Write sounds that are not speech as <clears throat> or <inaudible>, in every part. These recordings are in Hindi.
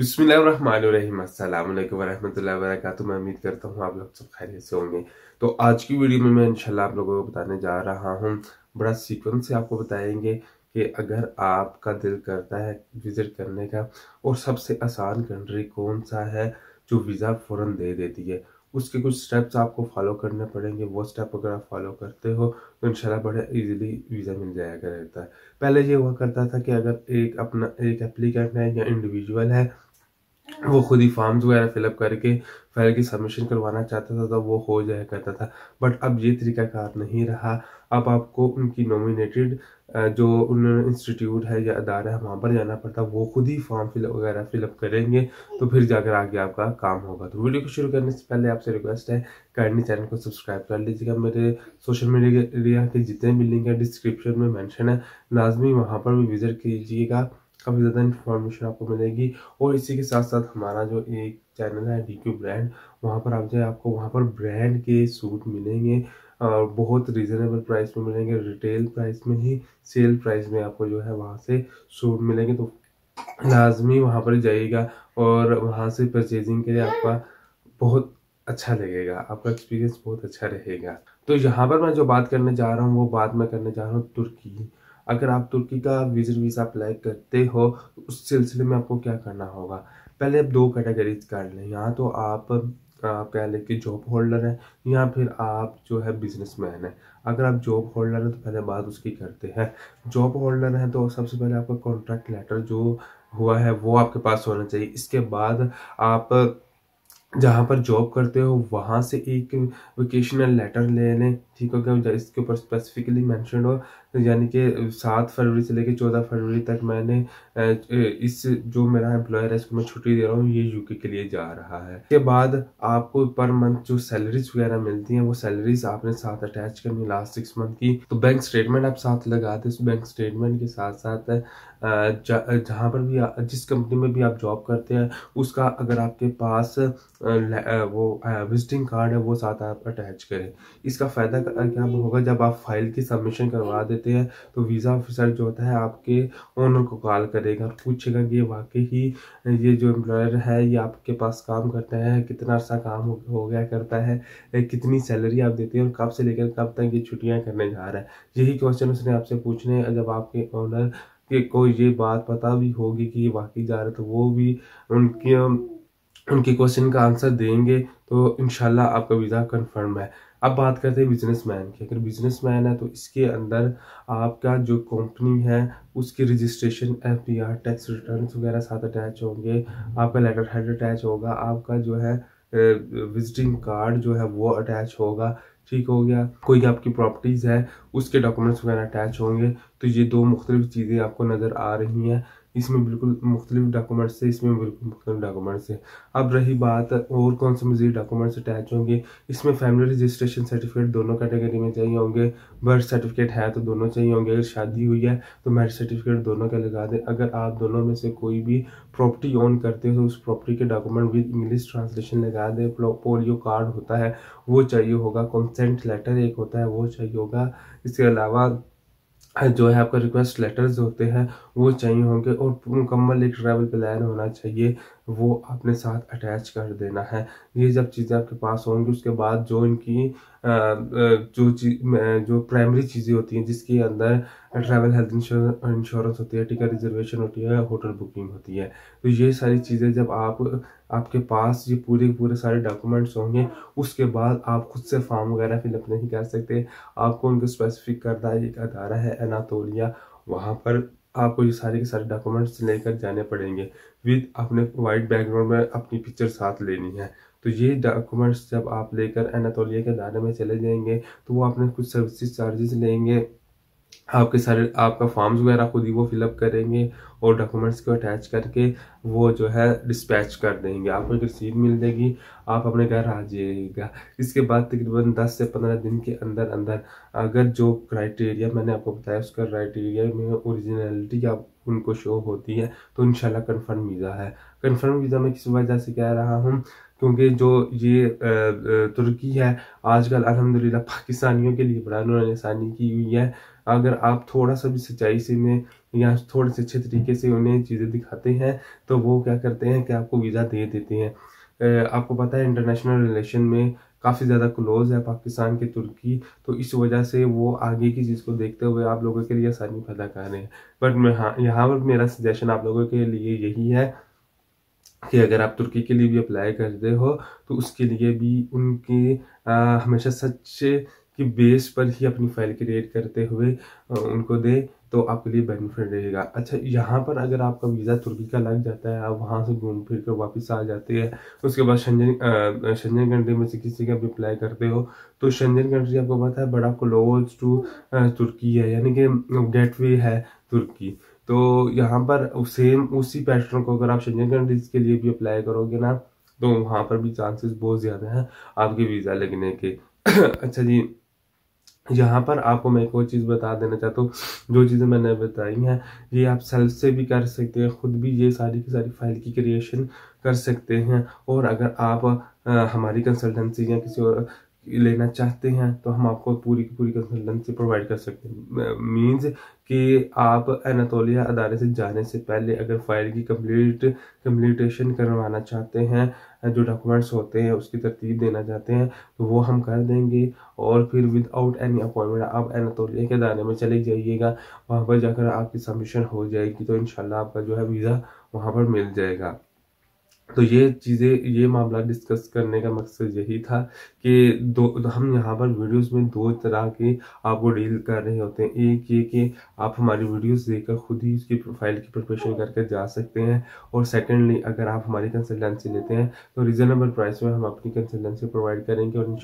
बसमीम वरहमल उम्मीद करता हूँ आप लोग सब खैरियत से होंगे तो आज की वीडियो में मैं इनशाला आप लोगों को बताने जा रहा हूँ बड़ा सीक्वेंस से आपको बताएंगे कि अगर आपका दिल करता है विज़िट करने का और सबसे आसान कंट्री कौन सा है जो वीज़ा फ़ौर दे देती है उसके कुछ स्टेप्स आपको फॉलो करने पड़ेंगे वो स्टेप अगर आप फॉलो करते हो तो इनशाला बड़े इजीली वीज़ा मिल जाया करता है पहले ये हुआ करता था कि अगर एक अपना एक एप्लीकेंट है या इंडिविजुअल है वो खुद ही फॉर्म्स वगैरह फिलअप करके फाइल की सबमिशन करवाना चाहता था तो वो हो जाया करता था बट अब ये तरीका कार नहीं रहा अब आपको उनकी नॉमिनेटेड जो उन्होंने इंस्टीट्यूट है या अदारा है वहाँ पर जाना पड़ता वो खुद ही फॉर्म फिल वगैरह फिलअप करेंगे तो फिर जाकर आगे आपका काम होगा तो वीडियो को शुरू करने से पहले आपसे रिक्वेस्ट है काइंडली चैनल को सब्सक्राइब कर लीजिएगा मेरे सोशल मीडिया के जितने भी लिंक है डिस्क्रिप्शन में मैंशन है लाजमी वहाँ पर भी विज़िट कीजिएगा काफ़ी ज़्यादा इन्फॉर्मेशन आपको मिलेगी और इसी के साथ साथ हमारा जो एक चैनल है डी क्यू ब्रांड वहाँ पर आप जाए आपको वहाँ पर ब्रांड के सूट मिलेंगे और बहुत रिजनेबल प्राइस में मिलेंगे रिटेल प्राइस में ही सेल प्राइस में आपको जो है वहाँ से सूट मिलेंगे तो लाजमी वहाँ पर जाइएगा और वहाँ से परचेजिंग के लिए आपका बहुत अच्छा लगेगा आपका एक्सपीरियंस बहुत अच्छा रहेगा तो यहाँ पर मैं जो बात करने जा रहा हूँ वो बात मैं करने जा रहा हूँ तुर्की अगर आप तुर्की का विजिट वीज़ा अप्लाई करते हो तो उस सिलसिले में आपको क्या करना होगा पहले आप दो कैटेगरीज कर लें यहाँ तो आप कह लें कि जॉब होल्डर हैं या फिर आप जो है बिजनेस मैन है अगर आप जॉब होल्डर हैं तो पहले बात उसकी करते हैं जॉब होल्डर हैं तो सबसे पहले आपका कॉन्ट्रैक्ट लेटर जो हुआ है वो आपके पास होना चाहिए इसके बाद आप जहाँ पर जॉब करते हो वहाँ से एक वोकेशनल लेटर ले लें ठीक हो गया इसके ऊपर स्पेसिफिकली मैंशन हो यानी कि सात फरवरी से लेकर चौदह फरवरी तक मैंने इस जो मेरा एम्प्लॉयर है इसको मैं छुट्टी दे रहा हूँ ये यूके के लिए जा रहा है इसके बाद आपको पर मंथ जो सैलरीज वगैरह मिलती हैं वो सैलरीज आपने साथ अटैच करनी लास्ट सिक्स मंथ की तो बैंक स्टेटमेंट आप साथ लगाते उस बैंक स्टेटमेंट के साथ साथ जहाँ पर भी जिस कंपनी में भी आप जॉब करते हैं उसका अगर आपके पास वो विजिटिंग कार्ड है वो साथ आप अटैच करें इसका फ़ायदा क्या होगा जब आप फाइल की सबमिशन करवा देते हैं तो वीज़ा ऑफिसर जो होता है आपके ओनर को कॉल करेगा और पूछेगा कि वाकई ही ये जो एम्प्लॉयर है ये आपके पास काम करता है कितना अर्सा काम हो गया करता है कितनी सैलरी आप देते हैं और कब से लेकर कब तक ये छुट्टियाँ करने जा रहा है यही क्वेश्चन उसने आपसे पूछने जब आपके ओनर कि कोई ये बात पता भी होगी कि ये वाकई जा रहा है तो वो भी उनके उनके क्वेश्चन का आंसर देंगे तो इन आपका वीज़ा कन्फर्म है अब बात करते हैं बिजनेसमैन की अगर बिजनेसमैन है तो इसके अंदर आपका जो कंपनी है उसकी registration F B R tax return वगैरह साथ अटैच होंगे हम्म। आपका लेटर हेड अटैच होगा आपका जो है विजिटिंग कार्ड जो है वो अटैच होगा ठीक हो गया कोई आपकी प्रॉपर्टीज़ है उसके डॉक्यूमेंट्स वगैरह अटैच होंगे तो ये दो मुख्तलिफ चीज़ें आपको नज़र आ रही हैं इसमें बिल्कुल मुख्तलिफ डॉक्यूमेंट्स है इसमें बिल्कुल मुख्तलिफ डॉक्यूमेंट्स है अब रही बात और कौन से मजीद डॉक्यूमेंट्स अटैच होंगे इसमें फैमिली रजिस्ट्रेशन सर्टिफिकेट दोनों कैटेगरी में चाहिए होंगे बर्थ सर्टिफिकेट है तो दोनों चाहिए होंगे अगर शादी हुई है तो मैरिज सर्टिफिकेट दोनों का लगा दें अगर आप दोनों में से कोई भी प्रॉपर्टी ऑन करते हो तो उस प्रॉपर्टी के डॉक्यूमेंट विद इंग्लिश ट्रांसलेशन लगा दें पोलियो कार्ड होता है वो चाहिए होगा कंसेंट लेटर एक होता है वो चाहिए होगा इसके अलावा जो है आपका रिक्वेस्ट लेटर्स होते हैं वो चाहिए होंगे और मुकम्मल एक ट्रैवल प्लान होना चाहिए वो अपने साथ अटैच कर देना है ये जब चीज़ें आपके पास होंगी उसके बाद जो इनकी जो जो प्राइमरी चीज़ें होती हैं जिसके अंदर ट्रैवल हेल्थ इंश्योरेंस होती है टिकट रिजर्वेशन होती है होटल बुकिंग होती है तो ये सारी चीज़ें जब आप आपके पास ये पूरे पूरे सारे डॉक्यूमेंट्स होंगे उसके बाद आप खुद से फॉर्म वगैरह फिलअप नहीं कर सकते आपको उनको स्पेसिफिक करता एक अदारा है अनातोलिया वहाँ पर आपको ये सारे के सारे डॉक्यूमेंट्स लेकर जाने पड़ेंगे विद अपने वाइट बैकग्राउंड में अपनी पिक्चर साथ लेनी है तो ये डॉक्यूमेंट्स जब आप लेकर अनातोलिया के दायरे में चले जाएंगे तो वो आपने कुछ सर्विस चार्जेस लेंगे आपके सारे आपका फॉर्म्स वगैरह खुद ही वो फिलअप करेंगे और डॉक्यूमेंट्स को अटैच करके वो जो है डिस्पैच कर देंगे आपको एक रसीद मिल जाएगी आप अपने घर आ जाइएगा इसके बाद तकरीबन 10 से 15 दिन के अंदर अंदर अगर जो क्राइटेरिया मैंने आपको बताया उसका क्राइटेरिया में ओरिजिनलिटी आप उनको शो होती है तो इन कन्फर्म वीज़ा है कन्फर्म वीज़ा में किस वजह से कह रहा हूँ क्योंकि जो ये तुर्की है आजकल अल्हम्दुलिल्लाह पाकिस्तानियों के लिए बड़ा उन्होंने आसानी की हुई है अगर आप थोड़ा सा भी सच्चाई से में या थोड़े से अच्छे तरीके से उन्हें चीज़ें दिखाते हैं तो वो क्या करते हैं कि आपको वीज़ा दे देते हैं आपको पता है इंटरनेशनल रिलेशन में काफ़ी ज़्यादा क्लोज है पाकिस्तान के तुर्की तो इस वजह से वो आगे की चीज़ को देखते हुए आप लोगों के लिए आसानी पैदा कर रहे हैं बट मैं हाँ यहाँ पर मेरा सजेशन आप लोगों के लिए यही है कि अगर आप तुर्की के लिए भी अप्लाई कर रहे हो तो उसके लिए भी उनके आ, हमेशा सच्चे की बेस पर ही अपनी फाइल क्रिएट करते हुए आ, उनको दें तो आपके लिए बेनिफिट रहेगा अच्छा यहाँ पर अगर आपका वीज़ा तुर्की का लग जाता है आप वहाँ से घूम फिर कर वापस आ जाते हैं उसके बाद शंजन शंजन कंट्री में से किसी का भी अप्लाई करते हो तो शंजन कंट्री आपको पता है बड़ा क्लोज टू तुर्की है यानी कि गेटवे है तुर्की तो यहाँ पर सेम उसी पैटर्न को अगर आप शंजन कंट्रीज के लिए भी अप्लाई करोगे ना तो वहाँ पर भी चांसेस बहुत ज़्यादा हैं आपके वीज़ा लगने के <clears throat> अच्छा जी यहाँ पर आपको मैं एक और चीज़ बता देना चाहता हूँ जो चीज़ें मैंने बताई हैं ये आप सेल्फ से भी कर सकते हैं खुद भी ये सारी की सारी फाइल की क्रिएशन कर सकते हैं और अगर आप आ, हमारी कंसल्टेंसी या किसी और लेना चाहते हैं तो हम आपको पूरी की पूरी कंसल्टेंसी प्रोवाइड कर सकते हैं मींस कि आप एनातोलिया अदारे से जाने से पहले अगर फाइल की कंप्लीट कम्प्लीटेशन करवाना चाहते हैं जो डॉक्यूमेंट्स होते हैं उसकी तरतीब देना चाहते हैं तो वो हम कर देंगे और फिर विदाउट एनी अपॉइंटमेंट आप एनातोलिया के अदारे में चले जाइएगा वहाँ पर जाकर आपकी सबमिशन हो जाएगी तो इन आपका जो है वीज़ा वहाँ पर मिल जाएगा तो ये चीज़ें ये मामला डिस्कस करने का मकसद यही था कि दो हम यहाँ पर वीडियोस में दो तरह के आपको डील कर रहे होते हैं एक ये कि आप हमारी वीडियोस देखकर खुद ही उसकी प्रोफाइल की प्रिपरेशन करके जा सकते हैं और सेकेंडली अगर आप हमारी कंसल्टेंसी लेते हैं तो रिजनेबल प्राइस में हम अपनी कंसल्टेंसी प्रोवाइड करेंगे और इन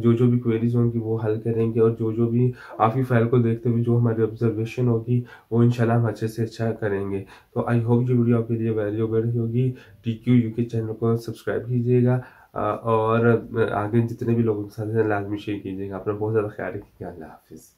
जो जो भी क्वेरीज होंगी वो हल करेंगे और जो जो भी आपकी फाइल को देखते हुए जो हमारी ऑब्जर्वेशन होगी वो इन हम अच्छे से अच्छा करेंगे तो आई होप ये वीडियो आपके लिए वैल्यूबल होगी टीक क्यू यू के चैनल को सब्सक्राइब कीजिएगा और आगे जितने भी लोगों के साथ लाजमी शेयर कीजिएगा अपना बहुत ज़्यादा ख्याल रखिएगा अल्लाह हाफिज़